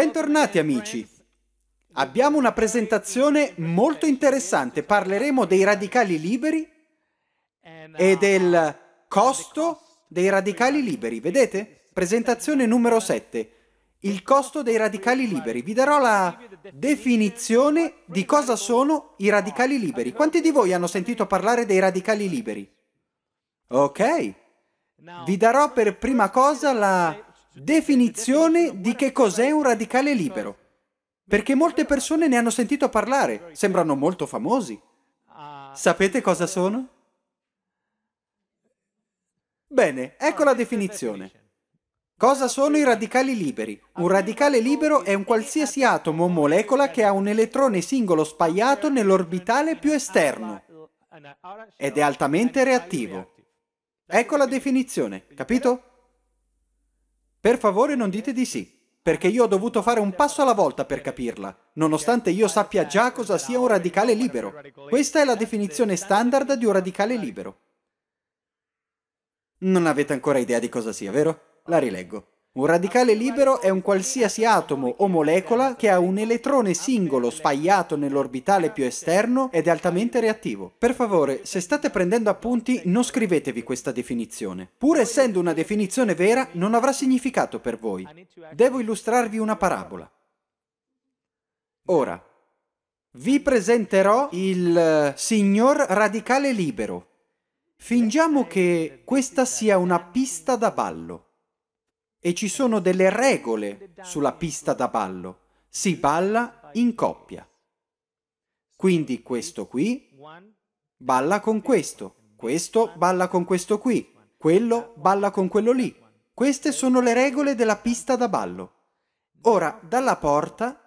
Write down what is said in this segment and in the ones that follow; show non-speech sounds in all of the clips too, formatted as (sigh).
Bentornati amici. Abbiamo una presentazione molto interessante. Parleremo dei radicali liberi e del costo dei radicali liberi. Vedete? Presentazione numero 7. Il costo dei radicali liberi. Vi darò la definizione di cosa sono i radicali liberi. Quanti di voi hanno sentito parlare dei radicali liberi? Ok. Vi darò per prima cosa la definizione di che cos'è un radicale libero, perché molte persone ne hanno sentito parlare, sembrano molto famosi. Sapete cosa sono? Bene, ecco la definizione. Cosa sono i radicali liberi? Un radicale libero è un qualsiasi atomo o molecola che ha un elettrone singolo spaiato nell'orbitale più esterno ed è altamente reattivo. Ecco la definizione, capito? Per favore non dite di sì, perché io ho dovuto fare un passo alla volta per capirla, nonostante io sappia già cosa sia un radicale libero. Questa è la definizione standard di un radicale libero. Non avete ancora idea di cosa sia, vero? La rileggo. Un radicale libero è un qualsiasi atomo o molecola che ha un elettrone singolo spaiato nell'orbitale più esterno ed è altamente reattivo. Per favore, se state prendendo appunti, non scrivetevi questa definizione. Pur essendo una definizione vera, non avrà significato per voi. Devo illustrarvi una parabola. Ora, vi presenterò il eh, signor radicale libero. Fingiamo che questa sia una pista da ballo e ci sono delle regole sulla pista da ballo. Si balla in coppia. Quindi questo qui balla con questo, questo balla con questo qui, quello balla con quello lì. Queste sono le regole della pista da ballo. Ora, dalla porta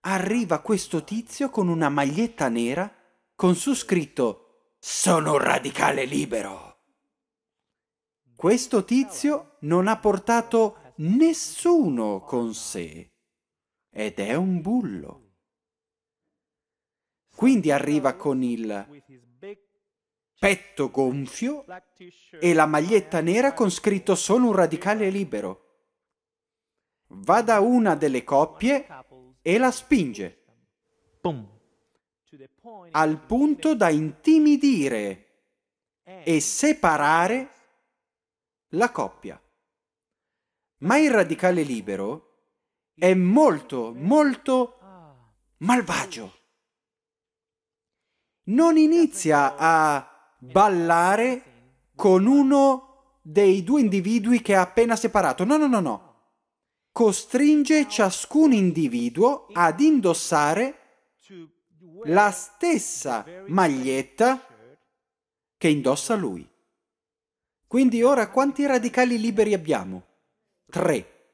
arriva questo tizio con una maglietta nera con su scritto Sono un radicale libero questo tizio non ha portato nessuno con sé ed è un bullo. Quindi arriva con il petto gonfio e la maglietta nera con scritto solo un radicale libero. Va da una delle coppie e la spinge. Boom. Al punto da intimidire e separare la coppia. Ma il radicale libero è molto, molto malvagio. Non inizia a ballare con uno dei due individui che ha appena separato. No, no, no, no. Costringe ciascun individuo ad indossare la stessa maglietta che indossa lui. Quindi ora quanti radicali liberi abbiamo? Tre.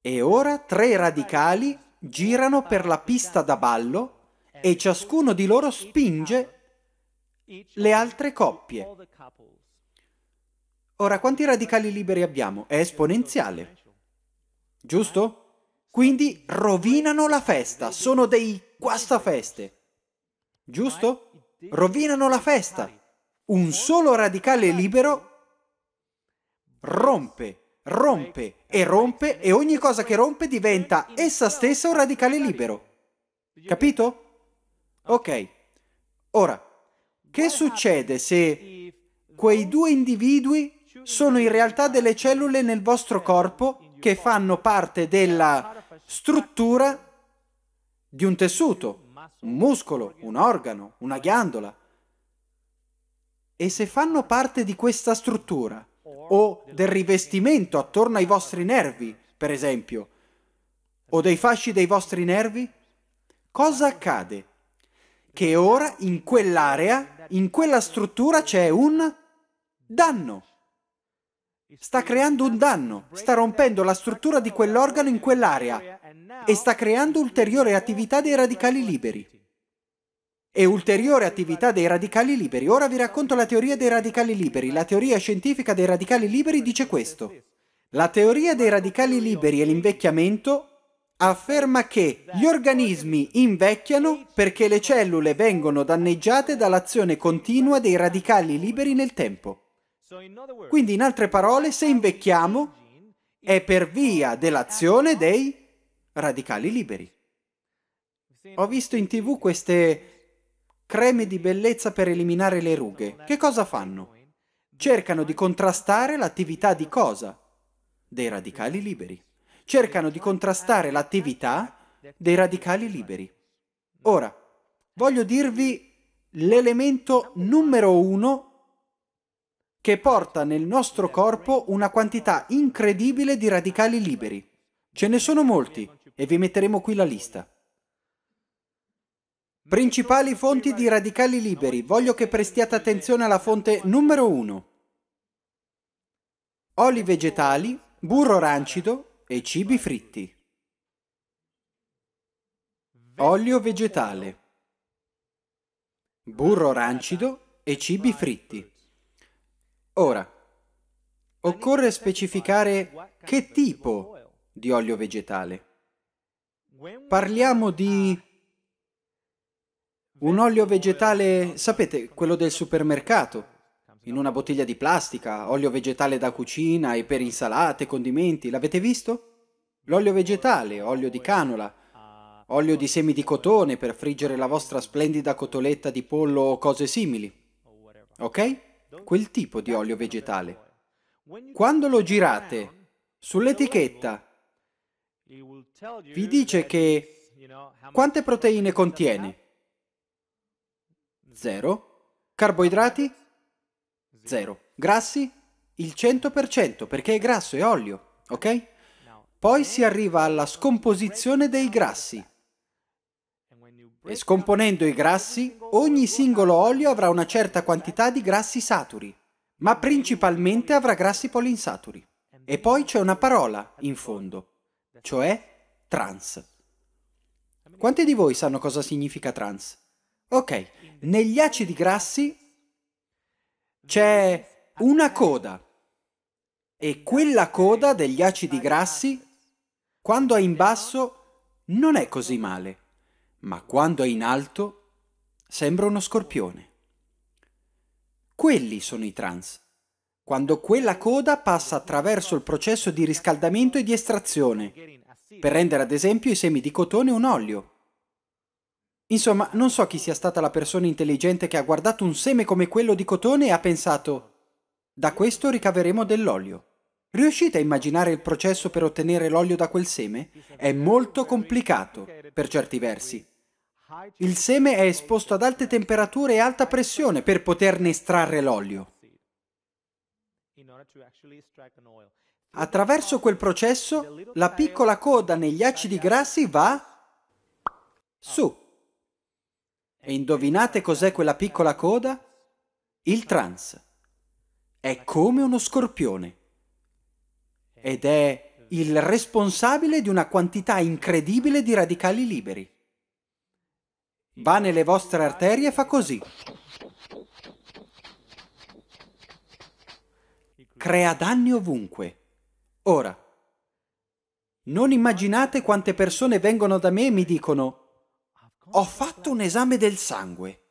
E ora tre radicali girano per la pista da ballo e ciascuno di loro spinge le altre coppie. Ora, quanti radicali liberi abbiamo? È esponenziale. Giusto? Quindi rovinano la festa, sono dei guastafeste. Giusto? Rovinano la festa un solo radicale libero rompe, rompe e rompe e ogni cosa che rompe diventa essa stessa un radicale libero. Capito? Ok. Ora, che succede se quei due individui sono in realtà delle cellule nel vostro corpo che fanno parte della struttura di un tessuto, un muscolo, un organo, una ghiandola? E se fanno parte di questa struttura o del rivestimento attorno ai vostri nervi, per esempio, o dei fasci dei vostri nervi, cosa accade? Che ora in quell'area, in quella struttura c'è un danno. Sta creando un danno, sta rompendo la struttura di quell'organo in quell'area e sta creando ulteriore attività dei radicali liberi e ulteriore attività dei radicali liberi. Ora vi racconto la teoria dei radicali liberi. La teoria scientifica dei radicali liberi dice questo. La teoria dei radicali liberi e l'invecchiamento afferma che gli organismi invecchiano perché le cellule vengono danneggiate dall'azione continua dei radicali liberi nel tempo. Quindi in altre parole, se invecchiamo è per via dell'azione dei radicali liberi. Ho visto in tv queste creme di bellezza per eliminare le rughe, che cosa fanno? Cercano di contrastare l'attività di cosa? Dei radicali liberi. Cercano di contrastare l'attività dei radicali liberi. Ora, voglio dirvi l'elemento numero uno che porta nel nostro corpo una quantità incredibile di radicali liberi. Ce ne sono molti e vi metteremo qui la lista. Principali fonti di radicali liberi. Voglio che prestiate attenzione alla fonte numero 1. Oli vegetali, burro rancido e cibi fritti. Olio vegetale. Burro rancido e cibi fritti. Ora, occorre specificare che tipo di olio vegetale. Parliamo di un olio vegetale, sapete, quello del supermercato, in una bottiglia di plastica, olio vegetale da cucina e per insalate, condimenti, l'avete visto? L'olio vegetale, olio di canola, olio di semi di cotone per friggere la vostra splendida cotoletta di pollo o cose simili. Ok? Quel tipo di olio vegetale. Quando lo girate, sull'etichetta vi dice che quante proteine contiene. 0, carboidrati 0, grassi il 100% perché è grasso e olio, ok? Poi si arriva alla scomposizione dei grassi. E scomponendo i grassi, ogni singolo olio avrà una certa quantità di grassi saturi, ma principalmente avrà grassi polinsaturi. E poi c'è una parola in fondo, cioè trans. Quanti di voi sanno cosa significa trans? Ok, negli acidi grassi c'è una coda e quella coda degli acidi grassi, quando è in basso, non è così male, ma quando è in alto sembra uno scorpione. Quelli sono i trans, quando quella coda passa attraverso il processo di riscaldamento e di estrazione, per rendere ad esempio i semi di cotone un olio Insomma, non so chi sia stata la persona intelligente che ha guardato un seme come quello di cotone e ha pensato da questo ricaveremo dell'olio. Riuscite a immaginare il processo per ottenere l'olio da quel seme? È molto complicato, per certi versi. Il seme è esposto ad alte temperature e alta pressione per poterne estrarre l'olio. Attraverso quel processo, la piccola coda negli acidi grassi va su. E indovinate cos'è quella piccola coda? Il trans. È come uno scorpione. Ed è il responsabile di una quantità incredibile di radicali liberi. Va nelle vostre arterie e fa così. Crea danni ovunque. Ora, non immaginate quante persone vengono da me e mi dicono ho fatto un esame del sangue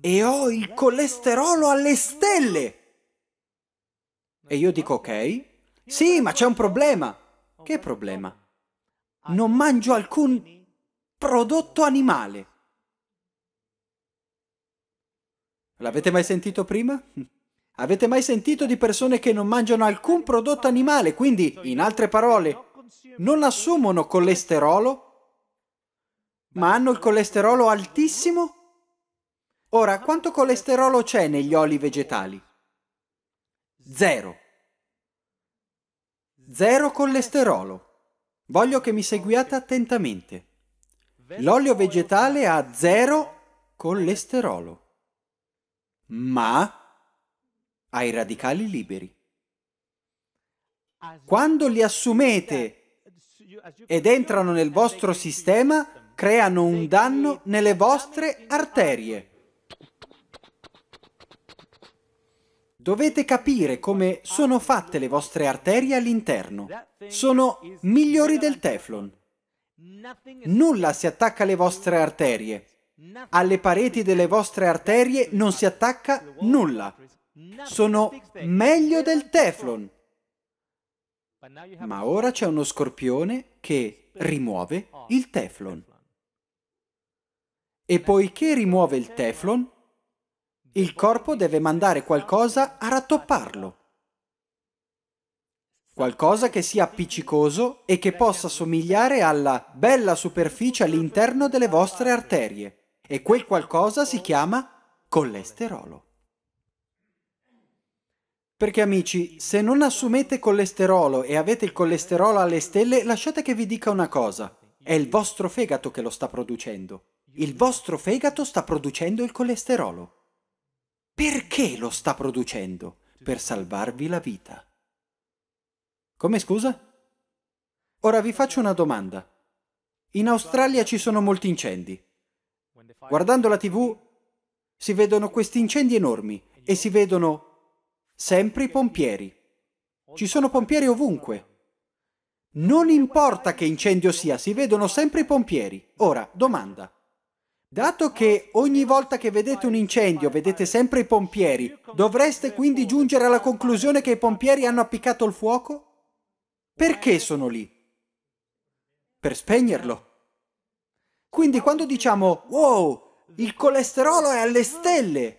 e ho il colesterolo alle stelle. E io dico ok, sì, ma c'è un problema. Che problema? Non mangio alcun prodotto animale. L'avete mai sentito prima? Avete mai sentito di persone che non mangiano alcun prodotto animale, quindi, in altre parole, non assumono colesterolo ma hanno il colesterolo altissimo? Ora, quanto colesterolo c'è negli oli vegetali? Zero. Zero colesterolo. Voglio che mi seguiate attentamente. L'olio vegetale ha zero colesterolo, ma ha i radicali liberi. Quando li assumete ed entrano nel vostro sistema, creano un danno nelle vostre arterie. Dovete capire come sono fatte le vostre arterie all'interno. Sono migliori del teflon. Nulla si attacca alle vostre arterie. Alle pareti delle vostre arterie non si attacca nulla. Sono meglio del teflon. Ma ora c'è uno scorpione che rimuove il teflon e poiché rimuove il teflon, il corpo deve mandare qualcosa a rattopparlo. Qualcosa che sia appiccicoso e che possa somigliare alla bella superficie all'interno delle vostre arterie. E quel qualcosa si chiama colesterolo. Perché amici, se non assumete colesterolo e avete il colesterolo alle stelle, lasciate che vi dica una cosa. È il vostro fegato che lo sta producendo il vostro fegato sta producendo il colesterolo. Perché lo sta producendo? Per salvarvi la vita. Come scusa? Ora vi faccio una domanda. In Australia ci sono molti incendi. Guardando la tv si vedono questi incendi enormi e si vedono sempre i pompieri. Ci sono pompieri ovunque. Non importa che incendio sia, si vedono sempre i pompieri. Ora, domanda. Dato che ogni volta che vedete un incendio vedete sempre i pompieri, dovreste quindi giungere alla conclusione che i pompieri hanno appiccato il fuoco? Perché sono lì? Per spegnerlo. Quindi quando diciamo wow, il colesterolo è alle stelle,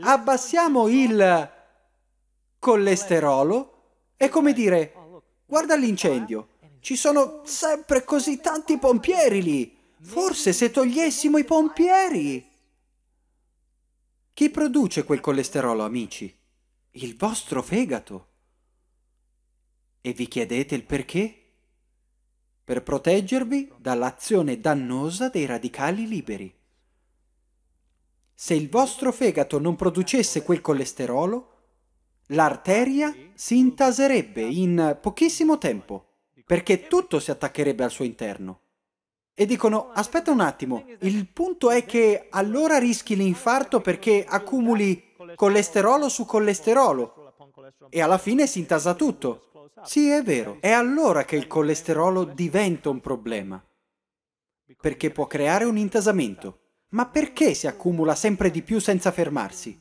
abbassiamo il colesterolo è come dire guarda l'incendio, ci sono sempre così tanti pompieri lì. Forse se togliessimo i pompieri! Chi produce quel colesterolo, amici? Il vostro fegato. E vi chiedete il perché? Per proteggervi dall'azione dannosa dei radicali liberi. Se il vostro fegato non producesse quel colesterolo, l'arteria si intaserebbe in pochissimo tempo, perché tutto si attaccherebbe al suo interno e dicono aspetta un attimo, il punto è che allora rischi l'infarto perché accumuli colesterolo su colesterolo e alla fine si intasa tutto. Sì, è vero, è allora che il colesterolo diventa un problema, perché può creare un intasamento. Ma perché si accumula sempre di più senza fermarsi?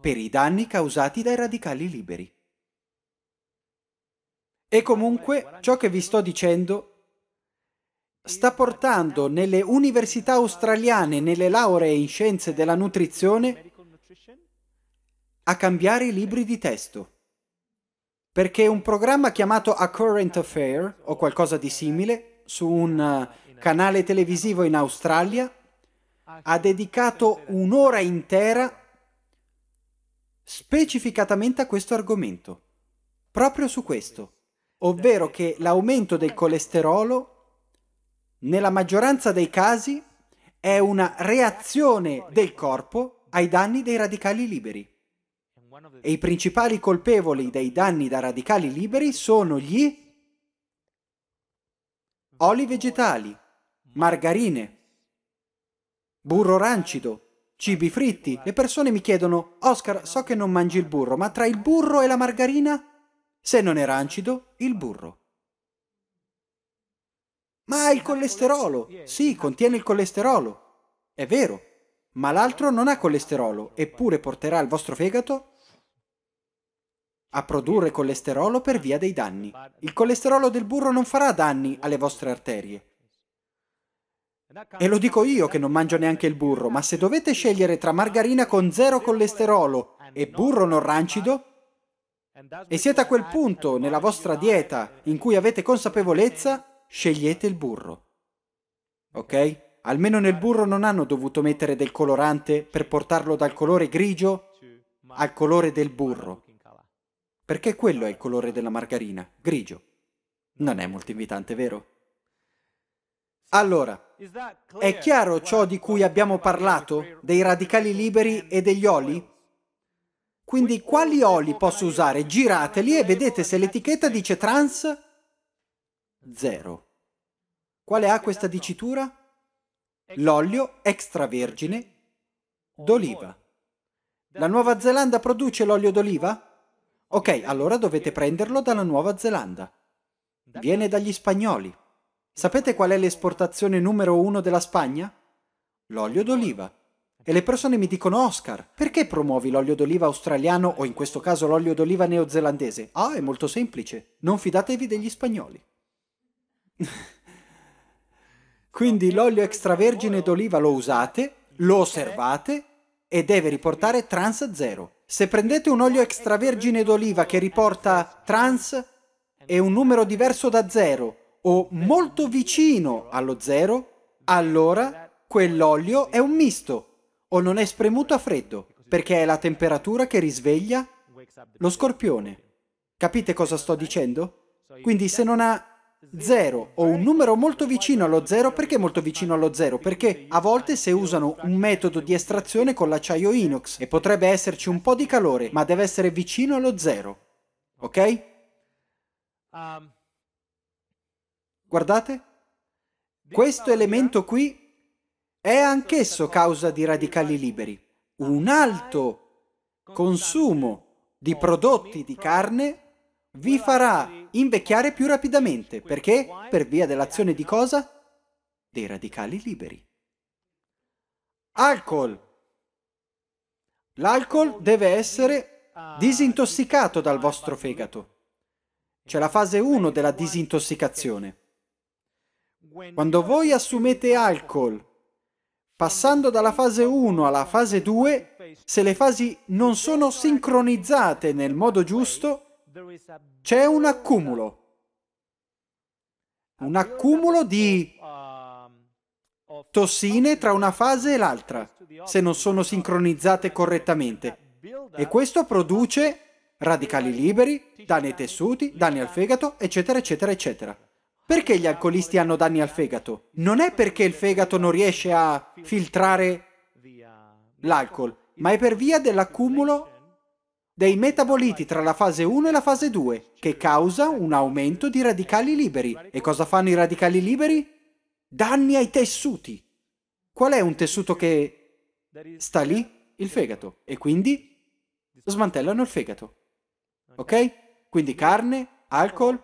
Per i danni causati dai radicali liberi. E comunque, ciò che vi sto dicendo sta portando nelle università australiane, nelle lauree in scienze della nutrizione, a cambiare i libri di testo. Perché un programma chiamato A Current Affair o qualcosa di simile su un eh, canale televisivo in Australia ha dedicato un'ora intera specificatamente a questo argomento, proprio su questo, ovvero che l'aumento del colesterolo nella maggioranza dei casi è una reazione del corpo ai danni dei radicali liberi. E i principali colpevoli dei danni da radicali liberi sono gli oli vegetali, margarine, burro rancido, cibi fritti. Le persone mi chiedono, Oscar, so che non mangi il burro, ma tra il burro e la margarina? Se non è rancido, il burro. Ma ha il colesterolo! Sì, contiene il colesterolo. È vero, ma l'altro non ha colesterolo, eppure porterà il vostro fegato a produrre colesterolo per via dei danni. Il colesterolo del burro non farà danni alle vostre arterie. E lo dico io che non mangio neanche il burro, ma se dovete scegliere tra margarina con zero colesterolo e burro non rancido, e siete a quel punto nella vostra dieta in cui avete consapevolezza, scegliete il burro. Ok? Almeno nel burro non hanno dovuto mettere del colorante per portarlo dal colore grigio al colore del burro. Perché quello è il colore della margarina, grigio. Non è molto invitante, vero? Allora, è chiaro ciò di cui abbiamo parlato, dei radicali liberi e degli oli? Quindi quali oli posso usare? Girateli e vedete se l'etichetta dice trans zero. Quale ha questa dicitura? L'olio extravergine d'oliva. La Nuova Zelanda produce l'olio d'oliva? Ok, allora dovete prenderlo dalla Nuova Zelanda. Viene dagli spagnoli. Sapete qual è l'esportazione numero uno della Spagna? L'olio d'oliva. E le persone mi dicono, Oscar, perché promuovi l'olio d'oliva australiano o in questo caso l'olio d'oliva neozelandese? Ah, è molto semplice. Non fidatevi degli spagnoli. (laughs) Quindi l'olio extravergine d'oliva lo usate, lo osservate e deve riportare trans zero. Se prendete un olio extravergine d'oliva che riporta trans e un numero diverso da zero o molto vicino allo zero, allora quell'olio è un misto o non è spremuto a freddo, perché è la temperatura che risveglia lo scorpione. Capite cosa sto dicendo? Quindi se non ha 0 o un numero molto vicino allo 0, perché molto vicino allo 0? Perché a volte se usano un metodo di estrazione con l'acciaio inox e potrebbe esserci un po' di calore, ma deve essere vicino allo 0. Ok? Um, Guardate, questo elemento qui è anch'esso causa di radicali liberi. Un alto consumo di prodotti di carne vi farà invecchiare più rapidamente. Perché? Per via dell'azione di cosa? Dei radicali liberi. Alcol. L'alcol deve essere disintossicato dal vostro fegato. C'è la fase 1 della disintossicazione. Quando voi assumete alcol, passando dalla fase 1 alla fase 2, se le fasi non sono sincronizzate nel modo giusto, c'è un accumulo. Un accumulo di um, tossine tra una fase e l'altra, se non sono sincronizzate correttamente. E questo produce radicali liberi, danni ai tessuti, danni al fegato, eccetera, eccetera, eccetera. Perché gli alcolisti hanno danni al fegato? Non è perché il fegato non riesce a filtrare l'alcol, ma è per via dell'accumulo dei metaboliti tra la fase 1 e la fase 2, che causa un aumento di radicali liberi. E cosa fanno i radicali liberi? Danni ai tessuti. Qual è un tessuto che sta lì? Il fegato. E quindi smantellano il fegato. Ok? Quindi carne, alcol,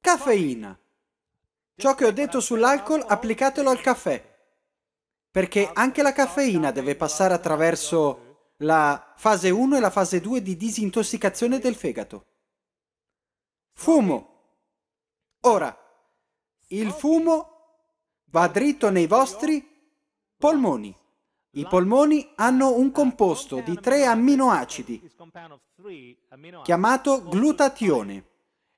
caffeina. Ciò che ho detto sull'alcol applicatelo al caffè. Perché anche la caffeina deve passare attraverso la fase 1 e la fase 2 di disintossicazione del fegato. Fumo. Ora, il fumo va dritto nei vostri polmoni. I polmoni hanno un composto di tre amminoacidi chiamato glutatione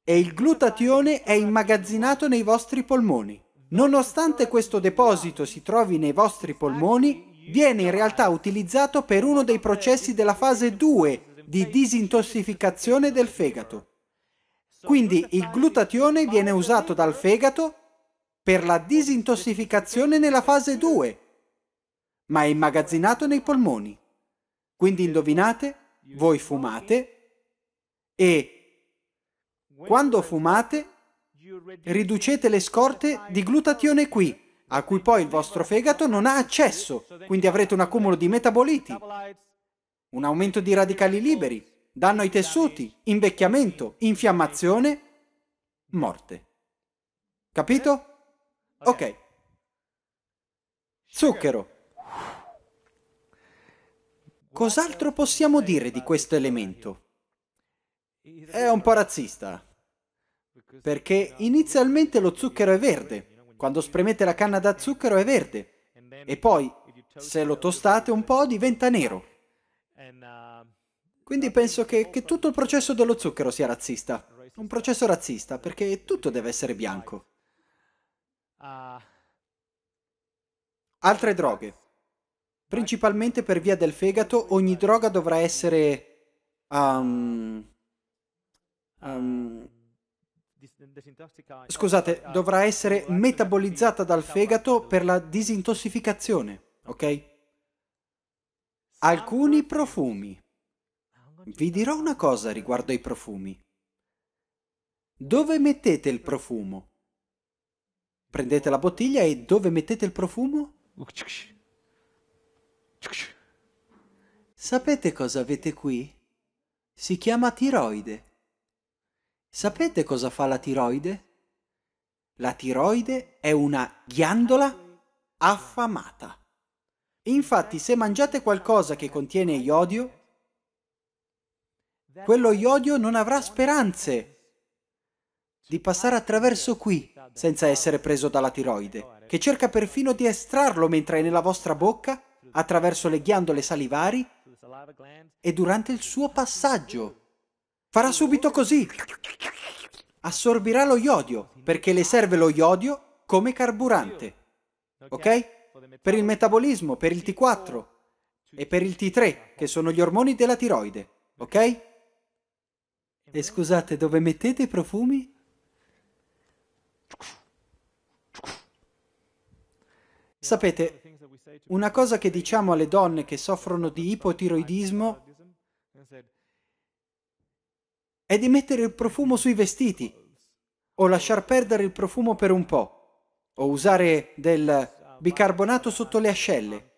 e il glutatione è immagazzinato nei vostri polmoni. Nonostante questo deposito si trovi nei vostri polmoni, viene in realtà utilizzato per uno dei processi della fase 2 di disintossificazione del fegato. Quindi il glutatione viene usato dal fegato per la disintossificazione nella fase 2, ma è immagazzinato nei polmoni. Quindi indovinate, voi fumate e quando fumate riducete le scorte di glutatione qui a cui poi il vostro fegato non ha accesso, quindi avrete un accumulo di metaboliti, un aumento di radicali liberi, danno ai tessuti, invecchiamento, infiammazione, morte. Capito? Ok. Zucchero. Cos'altro possiamo dire di questo elemento? È un po' razzista, perché inizialmente lo zucchero è verde, quando spremete la canna da zucchero è verde e poi se lo tostate un po' diventa nero. Quindi penso che, che tutto il processo dello zucchero sia razzista. Un processo razzista perché tutto deve essere bianco. Altre droghe. Principalmente per via del fegato ogni droga dovrà essere... Um, um, Scusate, dovrà essere metabolizzata dal fegato per la disintossificazione, ok? Alcuni profumi. Vi dirò una cosa riguardo ai profumi. Dove mettete il profumo? Prendete la bottiglia e dove mettete il profumo? Sapete cosa avete qui? Si chiama tiroide. Sapete cosa fa la tiroide? La tiroide è una ghiandola affamata. Infatti, se mangiate qualcosa che contiene iodio, quello iodio non avrà speranze di passare attraverso qui senza essere preso dalla tiroide, che cerca perfino di estrarlo mentre è nella vostra bocca attraverso le ghiandole salivari e durante il suo passaggio. Farà subito così. Assorbirà lo iodio, perché le serve lo iodio come carburante. Ok? Per il metabolismo, per il T4 e per il T3, che sono gli ormoni della tiroide. Ok? E scusate, dove mettete i profumi? Sapete, una cosa che diciamo alle donne che soffrono di ipotiroidismo è di mettere il profumo sui vestiti, o lasciar perdere il profumo per un po', o usare del bicarbonato sotto le ascelle,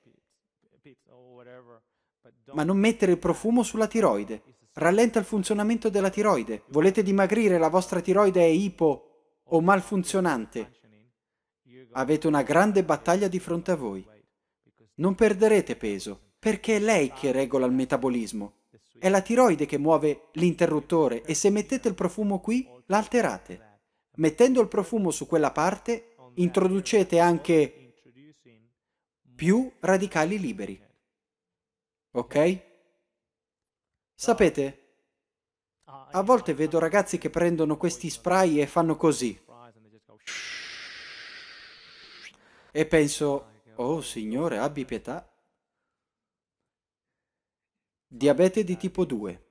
ma non mettere il profumo sulla tiroide. Rallenta il funzionamento della tiroide. Volete dimagrire, la vostra tiroide è ipo o malfunzionante. Avete una grande battaglia di fronte a voi. Non perderete peso, perché è lei che regola il metabolismo. È la tiroide che muove l'interruttore e se mettete il profumo qui, l'alterate. Mettendo il profumo su quella parte, introducete anche più radicali liberi. Ok? Sapete, a volte vedo ragazzi che prendono questi spray e fanno così. E penso, oh signore, abbi pietà. Diabete di tipo 2.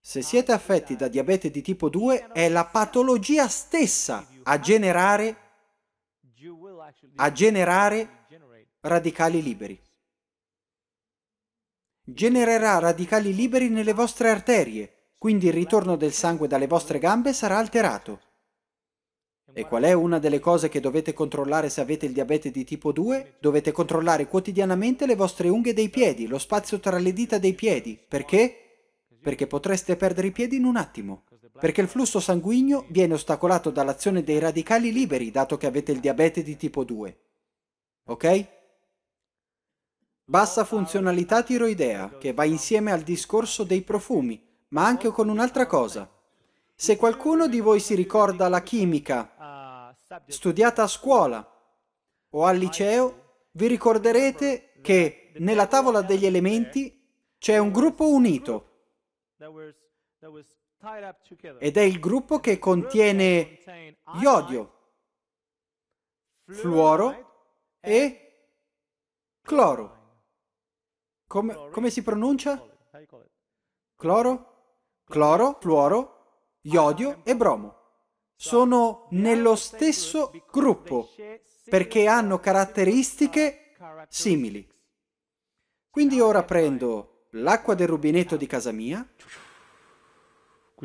Se siete affetti da diabete di tipo 2 è la patologia stessa a generare, a generare radicali liberi. Genererà radicali liberi nelle vostre arterie, quindi il ritorno del sangue dalle vostre gambe sarà alterato. E qual è una delle cose che dovete controllare se avete il diabete di tipo 2? Dovete controllare quotidianamente le vostre unghie dei piedi, lo spazio tra le dita dei piedi. Perché? Perché potreste perdere i piedi in un attimo. Perché il flusso sanguigno viene ostacolato dall'azione dei radicali liberi, dato che avete il diabete di tipo 2. Ok? Bassa funzionalità tiroidea, che va insieme al discorso dei profumi, ma anche con un'altra cosa. Se qualcuno di voi si ricorda la chimica studiata a scuola o al liceo, vi ricorderete che nella tavola degli elementi c'è un gruppo unito ed è il gruppo che contiene iodio, fluoro e cloro. Come, come si pronuncia? Cloro? Cloro, fluoro iodio e bromo. Sono nello stesso gruppo perché hanno caratteristiche simili. Quindi ora prendo l'acqua del rubinetto di casa mia,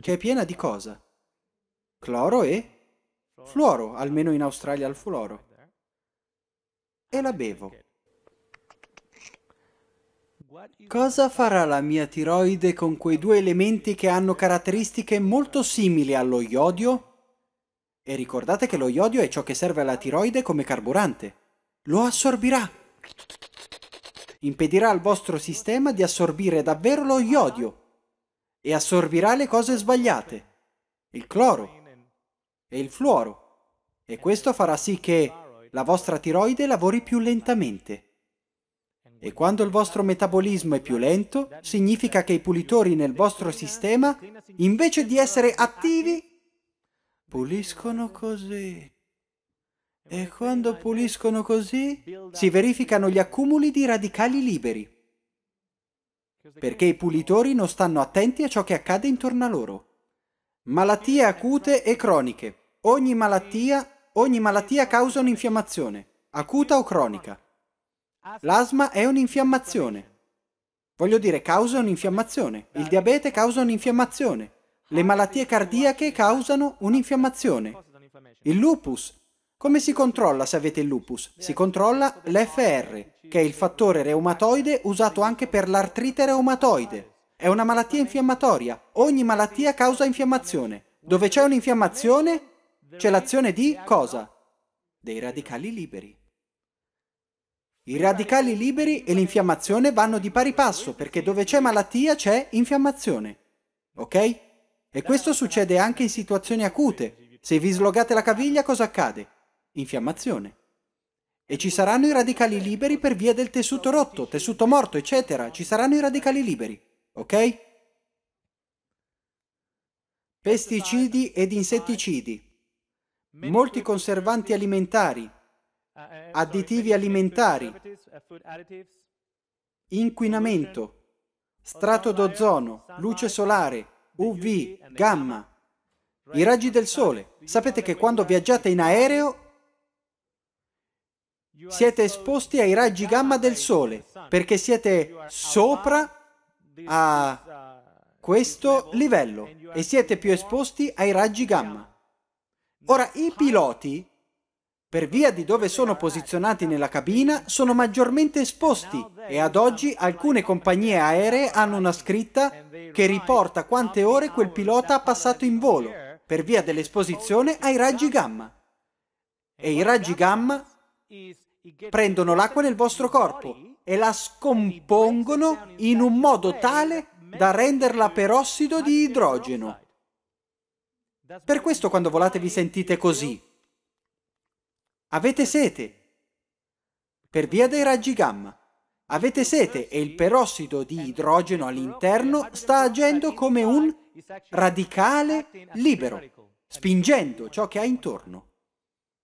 che è piena di cosa? Cloro e fluoro, almeno in Australia il fluoro, e la bevo. Cosa farà la mia tiroide con quei due elementi che hanno caratteristiche molto simili allo iodio? E ricordate che lo iodio è ciò che serve alla tiroide come carburante. Lo assorbirà. Impedirà al vostro sistema di assorbire davvero lo iodio e assorbirà le cose sbagliate, il cloro e il fluoro. E questo farà sì che la vostra tiroide lavori più lentamente. E quando il vostro metabolismo è più lento, significa che i pulitori nel vostro sistema, invece di essere attivi, puliscono così. E quando puliscono così, si verificano gli accumuli di radicali liberi. Perché i pulitori non stanno attenti a ciò che accade intorno a loro. Malattie acute e croniche. Ogni malattia, ogni malattia causa un'infiammazione, acuta o cronica. L'asma è un'infiammazione. Voglio dire, causa un'infiammazione. Il diabete causa un'infiammazione. Le malattie cardiache causano un'infiammazione. Il lupus. Come si controlla se avete il lupus? Si controlla l'FR, che è il fattore reumatoide usato anche per l'artrite reumatoide. È una malattia infiammatoria. Ogni malattia causa infiammazione. Dove c'è un'infiammazione, c'è l'azione di cosa? Dei radicali liberi. I radicali liberi e l'infiammazione vanno di pari passo perché dove c'è malattia c'è infiammazione. Ok? E questo succede anche in situazioni acute. Se vi slogate la caviglia cosa accade? Infiammazione. E ci saranno i radicali liberi per via del tessuto rotto, tessuto morto, eccetera. Ci saranno i radicali liberi. Ok? Pesticidi ed insetticidi. Molti conservanti alimentari, additivi alimentari, inquinamento, strato d'ozono, luce solare, UV, gamma, i raggi del sole. Sapete che quando viaggiate in aereo siete esposti ai raggi gamma del sole perché siete sopra a questo livello e siete più esposti ai raggi gamma. Ora, i piloti per via di dove sono posizionati nella cabina, sono maggiormente esposti e ad oggi alcune compagnie aeree hanno una scritta che riporta quante ore quel pilota ha passato in volo per via dell'esposizione ai raggi gamma. E i raggi gamma prendono l'acqua nel vostro corpo e la scompongono in un modo tale da renderla perossido di idrogeno. Per questo quando volate vi sentite così, Avete sete? Per via dei raggi gamma. Avete sete e il perossido di idrogeno all'interno sta agendo come un radicale libero, spingendo ciò che ha intorno.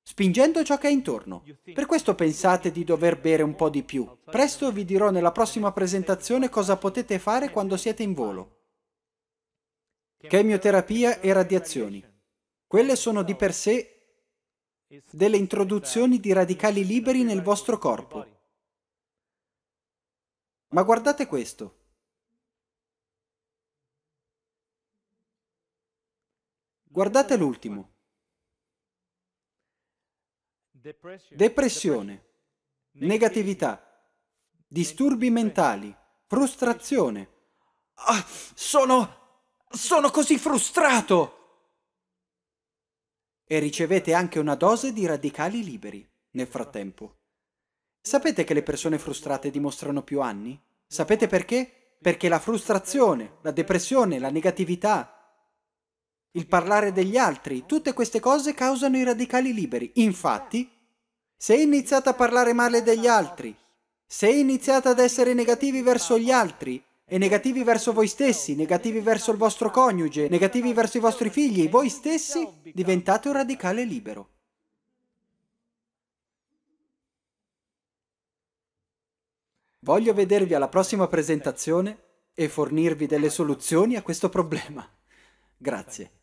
Spingendo ciò che ha intorno. Per questo pensate di dover bere un po' di più. Presto vi dirò nella prossima presentazione cosa potete fare quando siete in volo. Chemioterapia e radiazioni. Quelle sono di per sé delle introduzioni di radicali liberi nel vostro corpo. Ma guardate questo. Guardate l'ultimo. Depressione, negatività, disturbi mentali, frustrazione. Ah, sono... sono così frustrato! e ricevete anche una dose di radicali liberi nel frattempo. Sapete che le persone frustrate dimostrano più anni? Sapete perché? Perché la frustrazione, la depressione, la negatività, il parlare degli altri, tutte queste cose causano i radicali liberi. Infatti, se iniziate a parlare male degli altri, se iniziate ad essere negativi verso gli altri, e negativi verso voi stessi, negativi verso il vostro coniuge, negativi verso i vostri figli, voi stessi, diventate un radicale libero. Voglio vedervi alla prossima presentazione e fornirvi delle soluzioni a questo problema. Grazie.